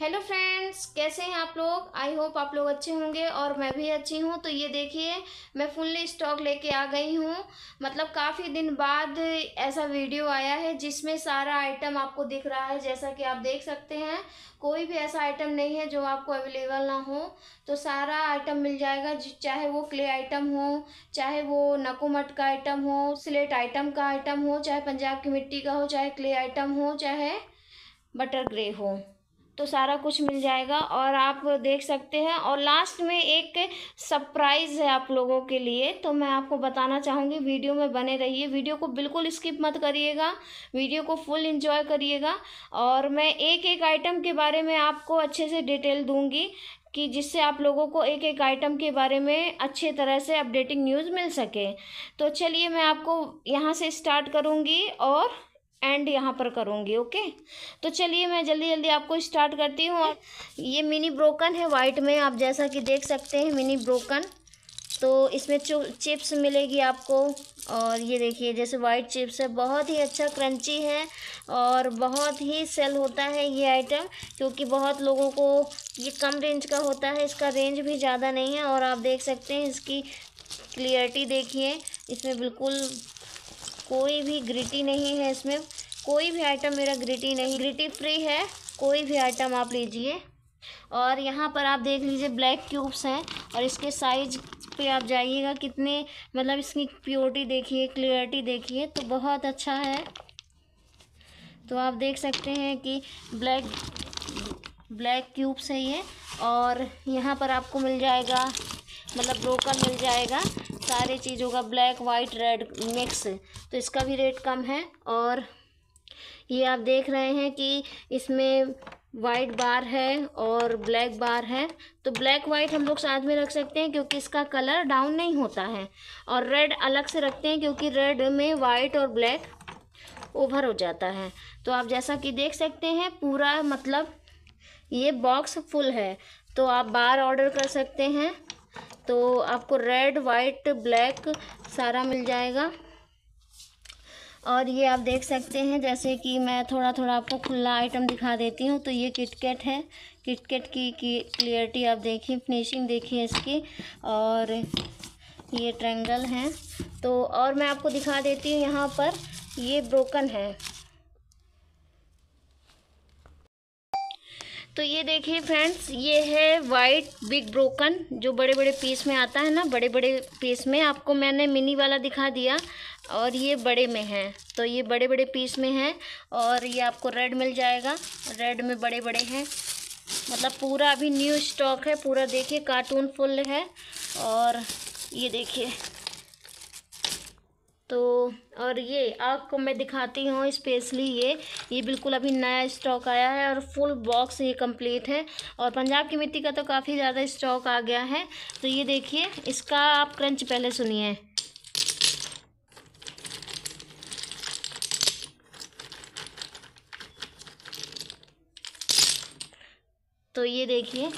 Hello friends कैसे हैं आप लोग आई होप आप लोग अच्छे होंगे और मैं भी अच्छी हूं तो ये देखिए मैं फुल्ली स्टॉक लेके आ गई हूं मतलब काफ़ी दिन बाद ऐसा वीडियो आया है जिसमें सारा आइटम आपको दिख रहा है जैसा कि आप देख सकते हैं कोई भी ऐसा आइटम नहीं है जो आपको अवेलेबल ना हो तो सारा आइटम मिल जाएगा चाहे वो क्ले आइटम हो चाहे वो नकुमट का आइटम हो स्लेट आइटम का आइटम हो चाहे पंजाब की मिट्टी का हो चाहे क्ले आइटम हो चाहे बटर ग्रे हो तो सारा कुछ मिल जाएगा और आप देख सकते हैं और लास्ट में एक सरप्राइज़ है आप लोगों के लिए तो मैं आपको बताना चाहूँगी वीडियो में बने रहिए वीडियो को बिल्कुल स्किप मत करिएगा वीडियो को फुल इंजॉय करिएगा और मैं एक एक आइटम के बारे में आपको अच्छे से डिटेल दूँगी कि जिससे आप लोगों को एक एक आइटम के बारे में अच्छे तरह से अपडेटिंग न्यूज़ मिल सके तो चलिए मैं आपको यहाँ से स्टार्ट करूँगी और एंड यहाँ पर करूँगी ओके तो चलिए मैं जल्दी जल्दी आपको स्टार्ट करती हूँ और ये मिनी ब्रोकन है वाइट में आप जैसा कि देख सकते हैं मिनी ब्रोकन तो इसमें चिप्स मिलेगी आपको और ये देखिए जैसे वाइट चिप्स है बहुत ही अच्छा क्रंची है और बहुत ही सेल होता है ये आइटम क्योंकि बहुत लोगों को ये कम रेंज का होता है इसका रेंज भी ज़्यादा नहीं है और आप देख सकते हैं इसकी क्लियरिटी देखिए इसमें बिल्कुल कोई भी ग्रिटी नहीं है इसमें कोई भी आइटम मेरा ग्रिटी नहीं ग्रिटी फ्री है कोई भी आइटम आप लीजिए और यहाँ पर आप देख लीजिए ब्लैक क्यूब्स हैं और इसके साइज पे आप जाइएगा कितने मतलब इसकी प्योरिटी देखिए क्लियरिटी देखिए तो बहुत अच्छा है तो आप देख सकते हैं कि ब्लैक ब्लैक क्यूब्स है ये और यहाँ पर आपको मिल जाएगा मतलब ब्रोकर मिल जाएगा सारे चीज़ों का ब्लैक वाइट रेड मिक्स तो इसका भी रेट कम है और ये आप देख रहे हैं कि इसमें वाइट बार है और ब्लैक बार है तो ब्लैक वाइट हम लोग साथ में रख सकते हैं क्योंकि इसका कलर डाउन नहीं होता है और रेड अलग से रखते हैं क्योंकि रेड में वाइट और ब्लैक ओवर हो जाता है तो आप जैसा कि देख सकते हैं पूरा मतलब ये बॉक्स फुल है तो आप बार ऑर्डर कर सकते हैं तो आपको रेड वाइट ब्लैक सारा मिल जाएगा और ये आप देख सकते हैं जैसे कि मैं थोड़ा थोड़ा आपको खुला आइटम दिखा देती हूँ तो ये किटकेट है किटकेट की क्लियरिटी आप देखिए फिनिशिंग देखिए इसकी और ये ट्रेंगल है तो और मैं आपको दिखा देती हूँ यहाँ पर ये ब्रोकन है तो ये देखिए फ्रेंड्स ये है वाइट बिग ब्रोकन जो बड़े बड़े पीस में आता है ना बड़े बड़े पीस में आपको मैंने मिनी वाला दिखा दिया और ये बड़े में है तो ये बड़े बड़े पीस में है और ये आपको रेड मिल जाएगा रेड में बड़े बड़े हैं मतलब पूरा अभी न्यू स्टॉक है पूरा देखिए कार्टून फुल है और ये देखिए तो और ये आपको मैं दिखाती हूँ स्पेशली ये ये बिल्कुल अभी नया स्टॉक आया है और फुल बॉक्स ये कंप्लीट है और पंजाब की मिट्टी का तो काफ़ी ज़्यादा स्टॉक आ गया है तो ये देखिए इसका आप क्रंच पहले सुनिए तो ये देखिए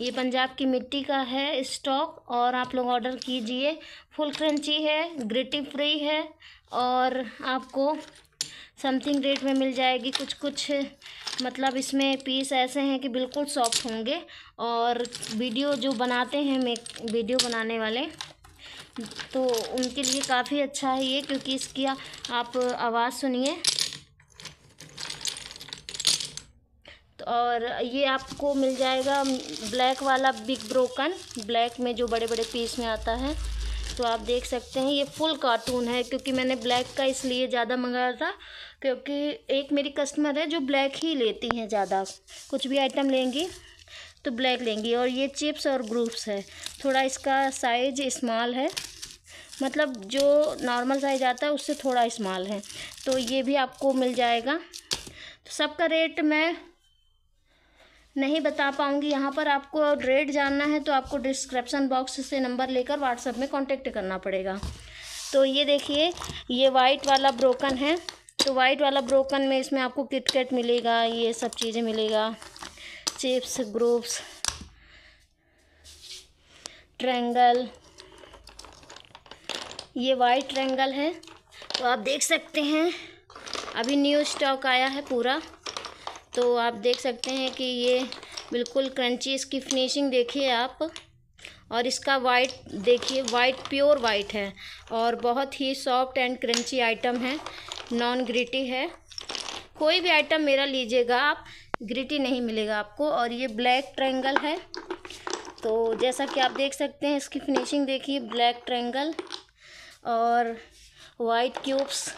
ये पंजाब की मिट्टी का है स्टॉक और आप लोग ऑर्डर कीजिए फुल क्रंची है ग्रेटी फ्री है और आपको समथिंग रेट में मिल जाएगी कुछ कुछ मतलब इसमें पीस ऐसे हैं कि बिल्कुल सॉफ्ट होंगे और वीडियो जो बनाते हैं मेक वीडियो बनाने वाले तो उनके लिए काफ़ी अच्छा है ये क्योंकि इसकी आप आवाज़ सुनिए और ये आपको मिल जाएगा ब्लैक वाला बिग ब्रोकन ब्लैक में जो बड़े बड़े पीस में आता है तो आप देख सकते हैं ये फुल कार्टून है क्योंकि मैंने ब्लैक का इसलिए ज़्यादा मंगाया था क्योंकि एक मेरी कस्टमर है जो ब्लैक ही लेती हैं ज़्यादा कुछ भी आइटम लेंगी तो ब्लैक लेंगी और ये चिप्स और ग्रुप्स है थोड़ा इसका साइज इस्माल है मतलब जो नॉर्मल साइज आता है उससे थोड़ा इस्माल है तो ये भी आपको मिल जाएगा तो सबका रेट मैं नहीं बता पाऊँगी यहाँ पर आपको रेट जानना है तो आपको डिस्क्रिप्सन बॉक्स से नंबर लेकर व्हाट्सएप में कॉन्टेक्ट करना पड़ेगा तो ये देखिए ये वाइट वाला ब्रोकन है तो वाइट वाला ब्रोकन में इसमें आपको किटकेट मिलेगा ये सब चीज़ें मिलेगा चिप्स ग्रुप्स ट्रैंगल ये वाइट ट्रैंगल है तो आप देख सकते हैं अभी न्यू स्टॉक आया है पूरा तो आप देख सकते हैं कि ये बिल्कुल क्रंची इसकी फिनिशिंग देखिए आप और इसका वाइट देखिए वाइट प्योर वाइट है और बहुत ही सॉफ्ट एंड क्रंची आइटम है नॉन ग्रिटी है कोई भी आइटम मेरा लीजिएगा आप ग्रिटी नहीं मिलेगा आपको और ये ब्लैक ट्रायंगल है तो जैसा कि आप देख सकते हैं इसकी फिनिशिंग देखिए ब्लैक ट्रायंगल और वाइट क्यूब्स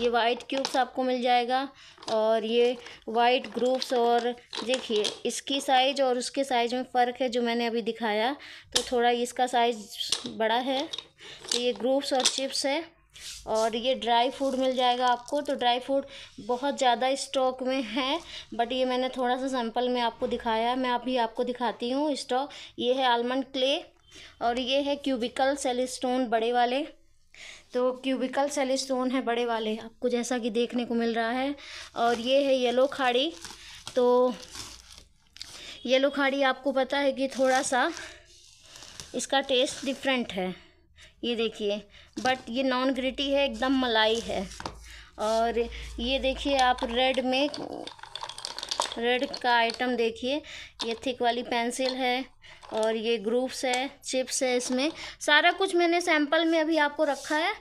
ये वाइट क्यूब्स आपको मिल जाएगा और ये वाइट ग्रुप्स और देखिए इसकी साइज़ और उसके साइज़ में फ़र्क है जो मैंने अभी दिखाया तो थोड़ा इसका साइज़ बड़ा है तो ये ग्रुप्स और चिप्स है और ये ड्राई फ्रूट मिल जाएगा आपको तो ड्राई फ्रूट बहुत ज़्यादा स्टॉक में है बट ये मैंने थोड़ा सा सैंपल में आपको दिखाया मैं अभी आपको दिखाती हूँ स्टॉक ये है आलमंड क्ले और ये है क्यूबिकल सेल स्टोन बड़े वाले तो क्यूबिकल सेल स्टोन है बड़े वाले आपको जैसा कि देखने को मिल रहा है और ये है येलो खाड़ी तो येलो खाड़ी आपको पता है कि थोड़ा सा इसका टेस्ट डिफरेंट है ये देखिए बट ये नॉन ग्रिटी है एकदम मलाई है और ये देखिए आप रेड में रेड का आइटम देखिए ये थिक वाली पेंसिल है और ये ग्रुप्स है चिप्स है इसमें सारा कुछ मैंने सैम्पल में अभी आपको रखा है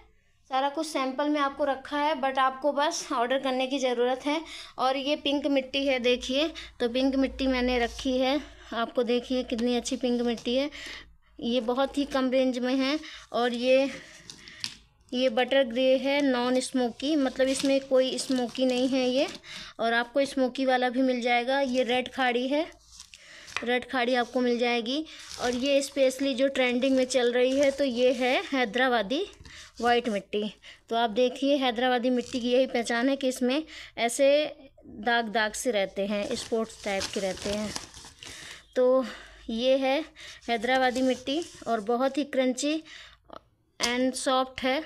सारा कुछ सैम्पल में आपको रखा है बट आपको बस ऑर्डर करने की ज़रूरत है और ये पिंक मिट्टी है देखिए तो पिंक मिट्टी मैंने रखी है आपको देखिए कितनी अच्छी पिंक मिट्टी है ये बहुत ही कम रेंज में है और ये ये बटर ग्रे है नॉन स्मोकी मतलब इसमें कोई स्मोकी नहीं है ये और आपको स्मोकी वाला भी मिल जाएगा ये रेड खाड़ी है रेड खाड़ी आपको मिल जाएगी और ये स्पेशली जो ट्रेंडिंग में चल रही है तो ये है हैदराबादी वाइट मिट्टी तो आप देखिए हैदराबादी मिट्टी की यही पहचान है कि इसमें ऐसे दाग दाग से रहते हैं स्पोर्ट्स टाइप के रहते हैं तो ये है हैदराबादी मिट्टी और बहुत ही क्रंची एंड सॉफ्ट है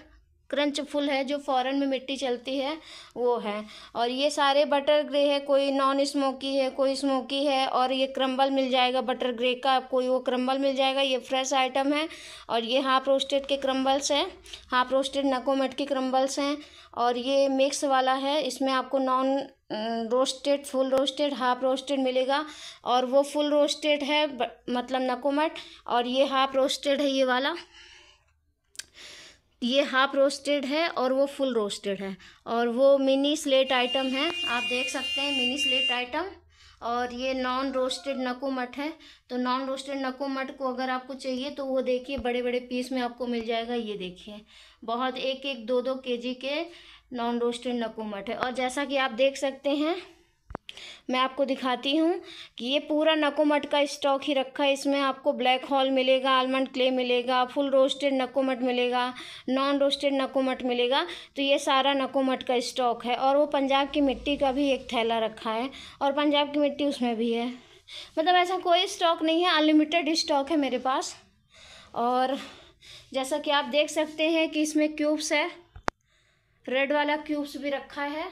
क्रंच फुल है जो फ़ॉरन में मिट्टी चलती है वो है और ये सारे बटर ग्रे है कोई नॉन स्मोकी है कोई स्मोकी है और ये क्रम्बल मिल जाएगा बटर ग्रे का कोई वो क्रम्बल मिल जाएगा ये फ्रेश आइटम है और ये हाफ रोस्टेड के क्रम्बल्स हैं हाफ रोस्टेड नकोमेट के क्रम्बल्स हैं और ये मिक्स वाला है इसमें आपको non roasted full roasted half roasted मिलेगा और वो फुल रोस्टेड है मतलब नकोमट और ये हाफ रोस्टेड है ये वाला ये हाफ रोस्टेड है और वो फुल रोस्टेड है और वो मिनी स्लेट आइटम है आप देख सकते हैं मिनी स्लेट आइटम और ये नॉन रोस्टेड नको मठ है तो नॉन रोस्टेड नको मठ को अगर आपको चाहिए तो वो देखिए बड़े बड़े पीस में आपको मिल जाएगा ये देखिए बहुत एक एक दो दो के के नॉन रोस्टेड नको मठ है और जैसा कि आप देख सकते हैं मैं आपको दिखाती हूँ कि ये पूरा नकोमट का स्टॉक ही रखा है इसमें आपको ब्लैक हॉल मिलेगा आलमंड क्ले मिलेगा फुल रोस्टेड नकोमट मिलेगा नॉन रोस्टेड नकोमट मिलेगा तो ये सारा नकोमट का स्टॉक है और वो पंजाब की मिट्टी का भी एक थैला रखा है और पंजाब की मिट्टी उसमें भी है मतलब ऐसा कोई स्टॉक नहीं है अनलिमिटेड स्टॉक है मेरे पास और जैसा कि आप देख सकते हैं कि इसमें क्यूब्स है रेड वाला क्यूब्स भी रखा है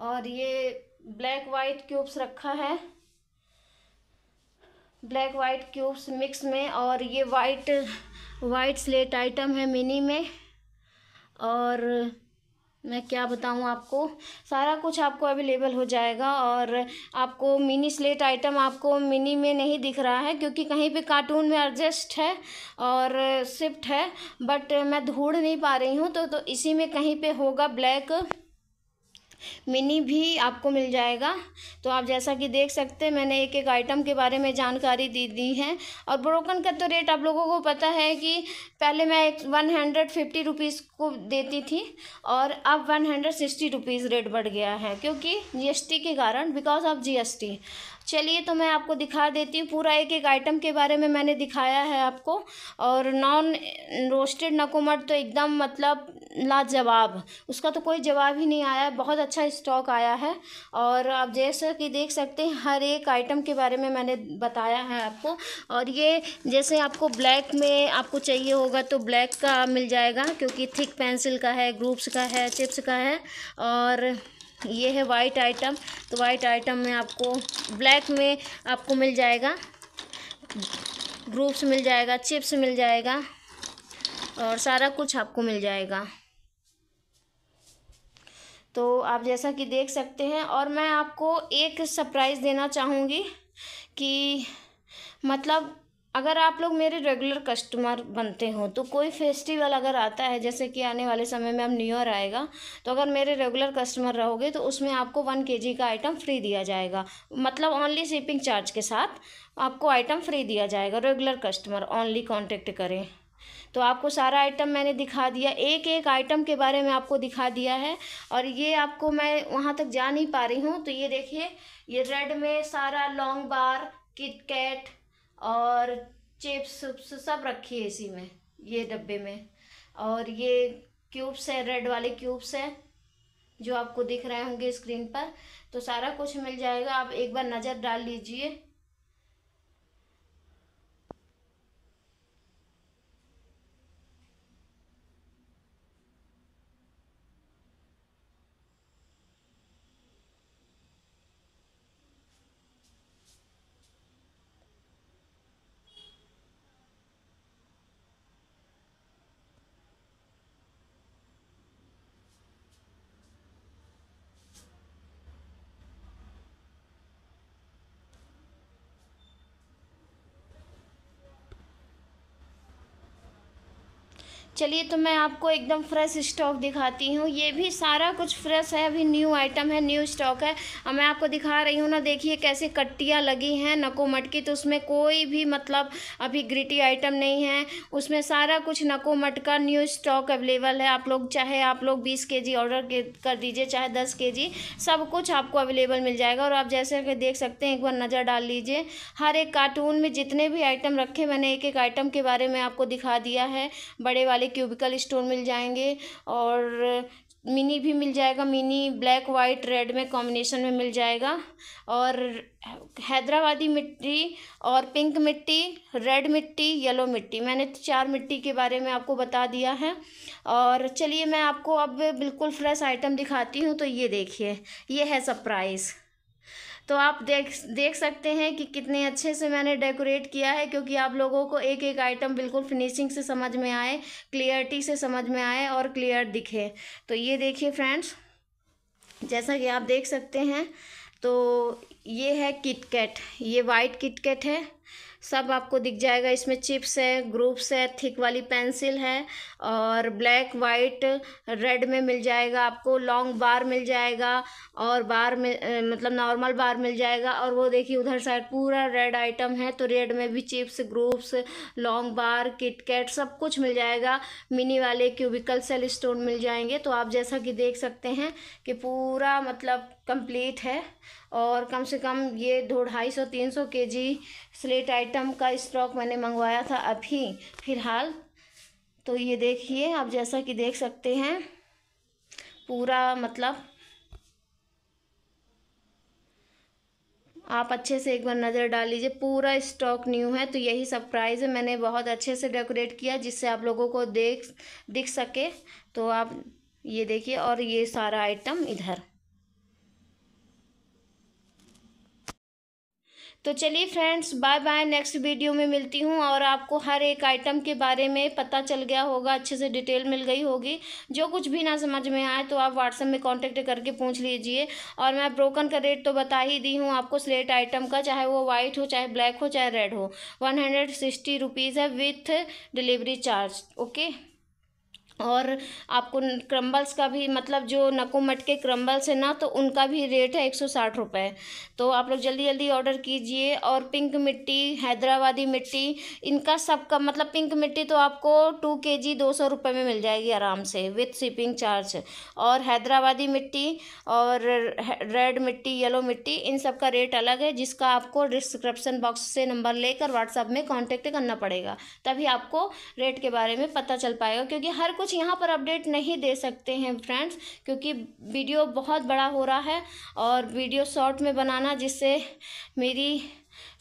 और ये ब्लैक वाइट क्यूब्स रखा है ब्लैक वाइट क्यूब्स मिक्स में और ये वाइट वाइट स्लेट आइटम है मिनी में और मैं क्या बताऊँ आपको सारा कुछ आपको अवेलेबल हो जाएगा और आपको मिनी स्लेट आइटम आपको मिनी में नहीं दिख रहा है क्योंकि कहीं पे कार्टून में एडजस्ट है और शिफ्ट है बट मैं ढूंढ नहीं पा रही हूँ तो, तो इसी में कहीं पे होगा ब्लैक मिनी भी आपको मिल जाएगा तो आप जैसा कि देख सकते हैं मैंने एक एक आइटम के बारे में जानकारी दे दी है और ब्रोकन का तो रेट आप लोगों को पता है कि पहले मैं एक वन हंड्रेड फिफ्टी रुपीज़ को देती थी और अब one hundred sixty rupees rate बढ़ गया है क्योंकि जीएसटी के कारण बिकॉज ऑफ जीएसटी चलिए तो मैं आपको दिखा देती हूँ पूरा एक एक आइटम के बारे में मैंने दिखाया है आपको और नॉन रोस्टेड नकोमट तो एकदम मतलब लाजवाब उसका तो कोई जवाब ही नहीं आया है बहुत अच्छा स्टॉक आया है और आप जैसा कि देख सकते हैं हर एक आइटम के बारे में मैंने बताया है आपको और ये जैसे आपको ब्लैक में आपको चाहिए होगा तो ब्लैक का मिल जाएगा क्योंकि थिक पेंसिल का है ग्रुप्स का है चिप्स का है और ये है वाइट आइटम तो वाइट आइटम में आपको ब्लैक में आपको मिल जाएगा ग्रुप्स मिल जाएगा चिप्स मिल जाएगा और सारा कुछ आपको मिल जाएगा तो आप जैसा कि देख सकते हैं और मैं आपको एक सरप्राइज़ देना चाहूँगी कि मतलब अगर आप लोग मेरे रेगुलर कस्टमर बनते हो तो कोई फेस्टिवल अगर आता है जैसे कि आने वाले समय में अब न्यू ईयर आएगा तो अगर मेरे रेगुलर कस्टमर रहोगे तो उसमें आपको वन के का आइटम फ्री दिया जाएगा मतलब ओनली शिपिंग चार्ज के साथ आपको आइटम फ्री दिया जाएगा रेगुलर कस्टमर ओनली कॉन्टेक्ट करें तो आपको सारा आइटम मैंने दिखा दिया एक एक आइटम के बारे में आपको दिखा दिया है और ये आपको मैं वहाँ तक जा नहीं पा रही हूँ तो ये देखिए ये रेड में सारा लॉन्ग बार किट कैट और चिप्स उप्स सब रखी है इसी में ये डब्बे में और ये क्यूब्स है रेड वाले क्यूब्स हैं जो आपको दिख रहे होंगे स्क्रीन पर तो सारा कुछ मिल जाएगा आप एक बार नज़र डाल लीजिए चलिए तो मैं आपको एकदम फ्रेश स्टॉक दिखाती हूँ ये भी सारा कुछ फ्रेश है अभी न्यू आइटम है न्यू स्टॉक है और मैं आपको दिखा रही हूँ ना देखिए कैसे कट्टियाँ लगी हैं नको मटकी तो उसमें कोई भी मतलब अभी ग्रिटी आइटम नहीं है उसमें सारा कुछ नको मटका न्यू स्टॉक अवेलेबल है आप लोग चाहे आप लोग बीस के जी ऑर्डर कर दीजिए चाहे दस के जी सब कुछ आपको अवेलेबल मिल जाएगा और आप जैसे कि देख सकते हैं एक बार नज़र डाल लीजिए हर एक कार्टून में जितने भी आइटम रखे मैंने एक एक आइटम के बारे में आपको दिखा दिया है बड़े वाले सारे क्यूबिकल स्टोन मिल जाएंगे और मिनी भी मिल जाएगा मिनी ब्लैक वाइट रेड में कॉम्बिनेशन में मिल जाएगा और हैदराबादी मिट्टी और पिंक मिट्टी रेड मिट्टी येलो मिट्टी मैंने चार मिट्टी के बारे में आपको बता दिया है और चलिए मैं आपको अब बिल्कुल फ्रेश आइटम दिखाती हूँ तो ये देखिए ये है सरप्राइज़ तो आप देख देख सकते हैं कि कितने अच्छे से मैंने डेकोरेट किया है क्योंकि आप लोगों को एक एक आइटम बिल्कुल फिनिशिंग से समझ में आए क्लियरिटी से समझ में आए और क्लियर दिखे तो ये देखिए फ्रेंड्स जैसा कि आप देख सकते हैं तो ये है किटकेट ये वाइट किटकेट है सब आपको दिख जाएगा इसमें चिप्स है ग्रुप्स है थिक वाली पेंसिल है और ब्लैक वाइट रेड में मिल जाएगा आपको लॉन्ग बार मिल जाएगा और बार में मतलब नॉर्मल बार मिल जाएगा और वो देखिए उधर साइड पूरा रेड आइटम है तो रेड में भी chips groups long bar KitKat सब कुछ मिल जाएगा मिनी वाले क्यूबिकल सेल स्टोन मिल जाएंगे तो आप जैसा कि देख सकते हैं कि पूरा मतलब कंप्लीट है और कम से कम ये दो ढाई सौ तीन सौ के जी स्लेट आइटम का स्टॉक मैंने मंगवाया था अभी फ़िलहाल तो ये देखिए आप जैसा कि देख सकते हैं पूरा मतलब आप अच्छे से एक बार नज़र डाल लीजिए पूरा स्टॉक न्यू है तो यही सरप्राइज़ है मैंने बहुत अच्छे से डेकोरेट किया जिससे आप लोगों को देख दिख सके तो आप ये देखिए और ये सारा आइटम इधर तो चलिए friends bye bye next video में मिलती हूँ और आपको हर एक आइटम के बारे में पता चल गया होगा अच्छे से डिटेल मिल गई होगी जो कुछ भी ना समझ में आए तो आप व्हाट्सएप में कांटेक्ट करके पूछ लीजिए और मैं ब्रोकन का रेट तो बता ही दी हूँ आपको स्लेट आइटम का चाहे वो वाइट हो चाहे ब्लैक हो चाहे रेड हो वन हंड्रेड सिक्सटी रुपीज़ है विथ डिलीवरी चार्ज ओके और आपको क्रम्बल्स का भी मतलब जो नको मटके क्रम्बल्स है ना तो उनका भी रेट है एक सौ साठ रुपये तो आप लोग जल्दी जल्दी ऑर्डर कीजिए और पिंक मिट्टी हैदराबादी मिट्टी इनका सबका मतलब पिंक मिट्टी तो आपको टू के जी दो सौ रुपये में मिल जाएगी आराम से विथ शिपिंग चार्ज और हैदराबादी मिट्टी और रेड मिट्टी येलो मिट्टी इन सब का रेट अलग है जिसका आपको डिस्क्रिप्सन बॉक्स से नंबर लेकर व्हाट्सअप में कॉन्टेक्ट करना पड़ेगा तभी आपको रेट के बारे में पता चल पाएगा क्योंकि हर कोई कुछ यहाँ पर अपडेट नहीं दे सकते हैं फ्रेंड्स क्योंकि वीडियो बहुत बड़ा हो रहा है और वीडियो शॉर्ट में बनाना जिससे मेरी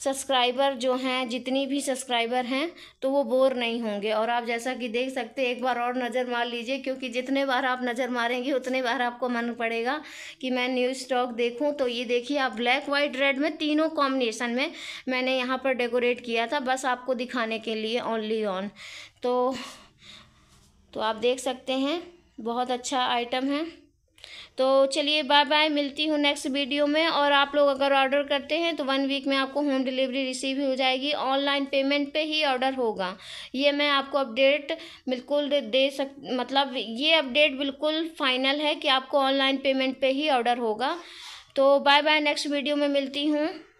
सब्सक्राइबर जो हैं जितनी भी सब्सक्राइबर हैं तो वो बोर नहीं होंगे और आप जैसा कि देख सकते एक बार और नज़र मार लीजिए क्योंकि जितने बार आप नज़र मारेंगे उतने बार आपको मन पड़ेगा कि मैं न्यूज़ स्टॉक देखूं तो ये देखिए आप ब्लैक वाइट रेड में तीनों कॉम्बिनेशन में मैंने यहाँ पर डेकोरेट किया था बस आपको दिखाने के लिए ओनली ऑन on. तो तो आप देख सकते हैं बहुत अच्छा आइटम है तो चलिए बाय बाय मिलती हूँ नेक्स्ट वीडियो में और आप लोग अगर ऑर्डर करते हैं तो वन वीक में आपको होम डिलीवरी रिसीव हो जाएगी ऑनलाइन पेमेंट पे ही ऑर्डर होगा ये मैं आपको अपडेट बिल्कुल दे सक मतलब ये अपडेट बिल्कुल फाइनल है कि आपको ऑनलाइन पेमेंट पे ही ऑर्डर होगा तो बाय बाय नेक्स्ट वीडियो में मिलती हूँ